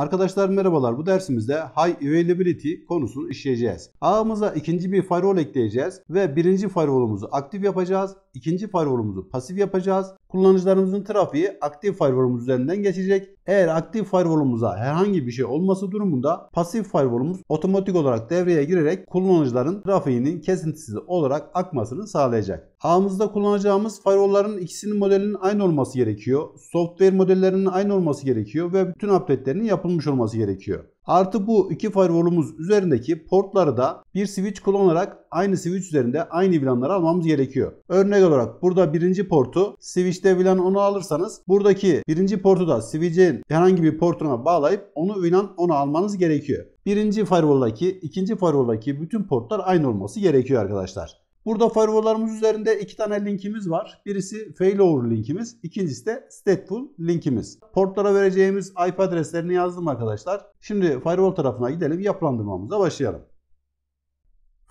Arkadaşlar merhabalar. Bu dersimizde High Availability konusunu işleyeceğiz. Ağımıza ikinci bir firewall ekleyeceğiz ve birinci firewall'umuzu aktif yapacağız. ikinci firewall'umuzu pasif yapacağız. Kullanıcılarımızın trafiği aktif firewall'umuz üzerinden geçecek. Eğer aktif firewall'umuza herhangi bir şey olması durumunda pasif firewall'umuz otomatik olarak devreye girerek kullanıcıların trafiğinin kesintisiz olarak akmasını sağlayacak. Ağımızda kullanacağımız firewall'ların ikisinin modelinin aynı olması gerekiyor. Software modellerinin aynı olması gerekiyor ve bütün update'lerinin yapılmış olması gerekiyor. Artı bu iki firewall'umuz üzerindeki portları da bir switch kullanarak aynı switch üzerinde aynı VLAN'ları almamız gerekiyor. Örnek olarak burada birinci portu switch'te VLAN 10'u alırsanız buradaki birinci portu da switch'in herhangi bir portuna bağlayıp onu VLAN 10'u almanız gerekiyor. Birinci firewall'daki, ikinci firewall'daki bütün portlar aynı olması gerekiyor arkadaşlar. Burada firewall'larımız üzerinde iki tane linkimiz var. Birisi failover linkimiz, ikincisi de stateful linkimiz. Portlara vereceğimiz IP adreslerini yazdım arkadaşlar. Şimdi firewall tarafına gidelim, yapılandırmamıza başlayalım.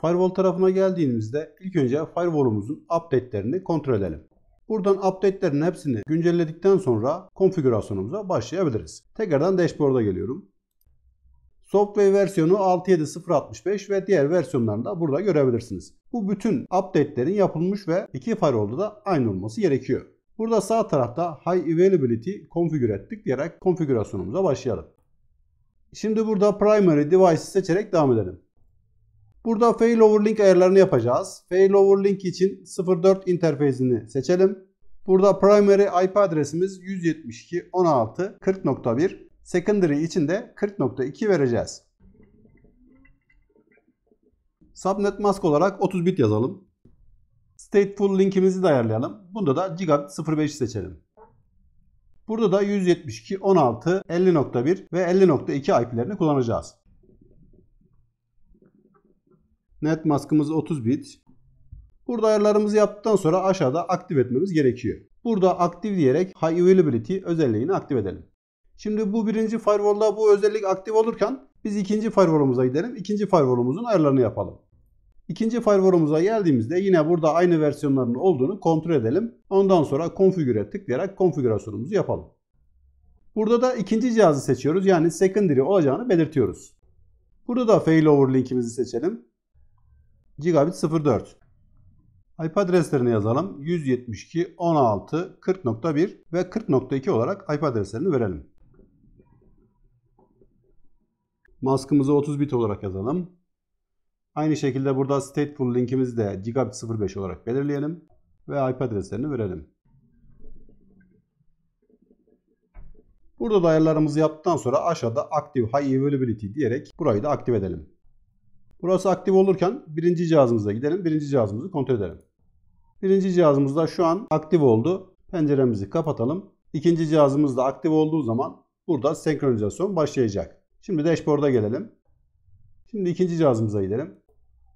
Firewall tarafına geldiğimizde ilk önce firewall'umuzun update'lerini kontrol edelim. Buradan update'lerin hepsini güncelledikten sonra konfigürasyonumuza başlayabiliriz. Tekrardan dashboard'a geliyorum. Software versiyonu 6.7.0.65 ve diğer versiyonlarını da burada görebilirsiniz. Bu bütün update'lerin yapılmış ve iki firewall'da da aynı olması gerekiyor. Burada sağ tarafta High Availability konfigür ettik diyerek konfigürasyonumuza başlayalım. Şimdi burada Primary Device seçerek devam edelim. Burada Failover Link ayarlarını yapacağız. Failover Link için 04 interfezini seçelim. Burada Primary IP adresimiz 172.16.40.1 secondary için de 40.2 vereceğiz. Subnet mask olarak 30 bit yazalım. Stateful linkimizi de ayarlayalım. Bunda da gigabit 05'i seçelim. Burada da 172, 16, 50.1 ve 50.2 IP'lerini kullanacağız. Net maskımız 30 bit. Burada ayarlarımızı yaptıktan sonra aşağıda aktif etmemiz gerekiyor. Burada aktif diyerek High Availability özelliğini aktif edelim. Şimdi bu birinci firewall'da bu özellik aktif olurken biz ikinci firewall'umuza gidelim. İkinci firewall'umuzun ayarlarını yapalım. İkinci firewall'umuza geldiğimizde yine burada aynı versiyonların olduğunu kontrol edelim. Ondan sonra konfigüre tıklayarak konfigürasyonumuzu yapalım. Burada da ikinci cihazı seçiyoruz. Yani secondary olacağını belirtiyoruz. Burada da failover linkimizi seçelim. Gigabit 04. IP adreslerini yazalım. 172.16.40.1 ve 40.2 olarak IP adreslerini verelim. Maskımızı 30 bit olarak yazalım. Aynı şekilde burada stateful linkimizi de gigabit 05 olarak belirleyelim ve IP adreslerini verelim. Burada da ayarlarımızı yaptıktan sonra aşağıda Active High Availability diyerek burayı da aktif edelim. Burası aktif olurken birinci cihazımıza gidelim. Birinci cihazımızı kontrol edelim. Birinci cihazımızda şu an aktif oldu. Penceremizi kapatalım. İkinci cihazımız da aktif olduğu zaman burada senkronizasyon başlayacak. Şimdi dashboard'a gelelim. Şimdi ikinci cihazımıza gidelim.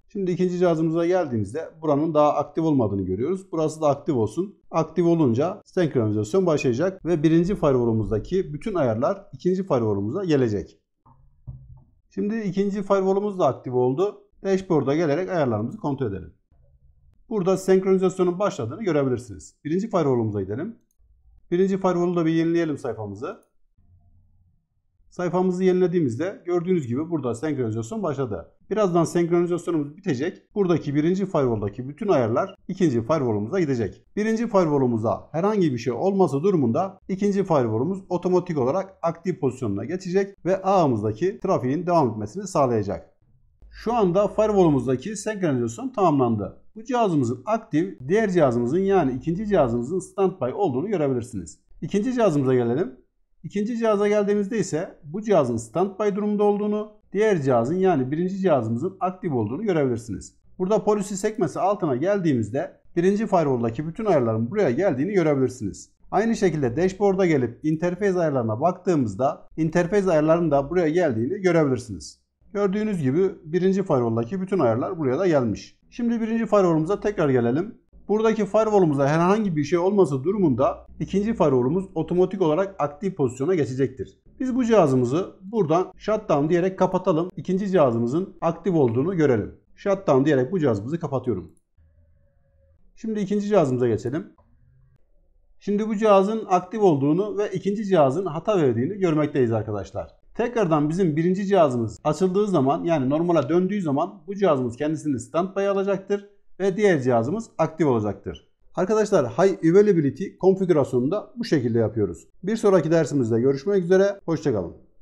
Şimdi ikinci cihazımıza geldiğimizde buranın daha aktif olmadığını görüyoruz. Burası da aktif olsun. Aktif olunca senkronizasyon başlayacak ve birinci firewall'umuzdaki bütün ayarlar ikinci firewall'umuza gelecek. Şimdi ikinci firewall'umuz da aktif oldu. Dashboard'a gelerek ayarlarımızı kontrol edelim. Burada senkronizasyonun başladığını görebilirsiniz. Birinci firewall'umuza gidelim. Birinci firewall'u da bir yenileyelim sayfamızı. Sayfamızı yenilediğimizde gördüğünüz gibi burada senkronizasyon başladı. Birazdan senkronizasyonumuz bitecek. Buradaki birinci firewall'daki bütün ayarlar ikinci firewall'umuza gidecek. Birinci firewall'umuza herhangi bir şey olması durumunda ikinci firewall'umuz otomatik olarak aktif pozisyonuna geçecek ve ağımızdaki trafiğin devam etmesini sağlayacak. Şu anda firewall'umuzdaki senkronizasyon tamamlandı. Bu cihazımızın aktif, diğer cihazımızın yani ikinci cihazımızın standby olduğunu görebilirsiniz. İkinci cihazımıza gelelim. İkinci cihaza geldiğimizde ise bu cihazın standby durumda olduğunu, diğer cihazın yani birinci cihazımızın aktif olduğunu görebilirsiniz. Burada policy sekmesi altına geldiğimizde birinci firewall'daki bütün ayarların buraya geldiğini görebilirsiniz. Aynı şekilde dashboard'a gelip interface ayarlarına baktığımızda interface ayarlarının da buraya geldiğini görebilirsiniz. Gördüğünüz gibi birinci firewall'daki bütün ayarlar buraya da gelmiş. Şimdi birinci firewall'umuza tekrar gelelim. Buradaki firewall'umuza herhangi bir şey olması durumunda ikinci firewall'umuz otomatik olarak aktif pozisyona geçecektir. Biz bu cihazımızı buradan shutdown diyerek kapatalım. İkinci cihazımızın aktif olduğunu görelim. Shutdown diyerek bu cihazımızı kapatıyorum. Şimdi ikinci cihazımıza geçelim. Şimdi bu cihazın aktif olduğunu ve ikinci cihazın hata verdiğini görmekteyiz arkadaşlar. Tekrardan bizim birinci cihazımız açıldığı zaman yani normale döndüğü zaman bu cihazımız kendisini standby alacaktır ve diğer cihazımız aktif olacaktır. Arkadaşlar High Availability Konfigürasyonunda bu şekilde yapıyoruz. Bir sonraki dersimizde görüşmek üzere, hoşçakalın.